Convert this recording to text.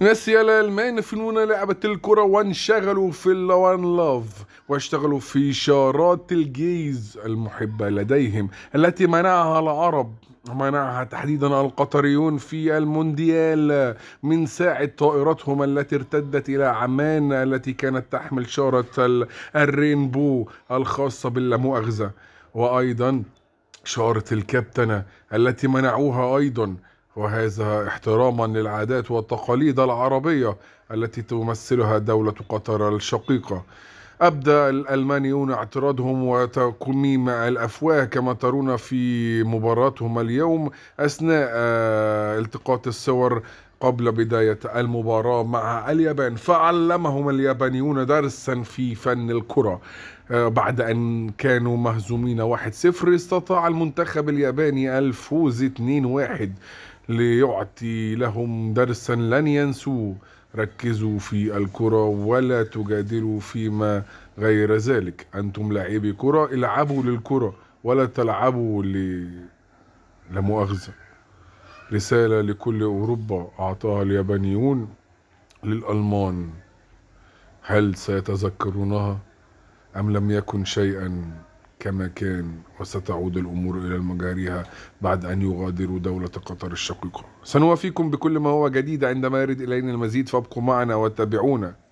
ناسيا الالمان فنون لعبة الكرة وانشغلوا في الوان لاف واشتغلوا في شارات الجيز المحبة لديهم التي منعها العرب منعها تحديدا القطريون في المونديال من ساعة طائرتهم التي ارتدت إلى عمان التي كانت تحمل شارة الرينبو الخاصة باللامؤاخذة وأيضا شارة الكابتنة التي منعوها أيضا وهذا احتراما للعادات والتقاليد العربية التي تمثلها دولة قطر الشقيقة أبدى الألمانيون اعتراضهم وتكميم الأفواه كما ترون في مباراتهم اليوم أثناء آه، التقاط الصور قبل بداية المباراة مع اليابان فعلمهم اليابانيون درسا في فن الكرة آه، بعد أن كانوا مهزومين 1-0 استطاع المنتخب الياباني الفوز 2-1 ليعطي لهم درسا لن ينسوه ركزوا في الكرة ولا تجادلوا فيما غير ذلك أنتم لاعبي كرة العبوا للكرة ولا تلعبوا ل... لمؤاخذة رسالة لكل أوروبا أعطاها اليابانيون للألمان هل سيتذكرونها أم لم يكن شيئا كما كان وستعود الأمور إلى مجاريها بعد أن يغادروا دولة قطر الشقيقة سنوافيكم بكل ما هو جديد عندما يرد إلينا المزيد فابقوا معنا واتبعونا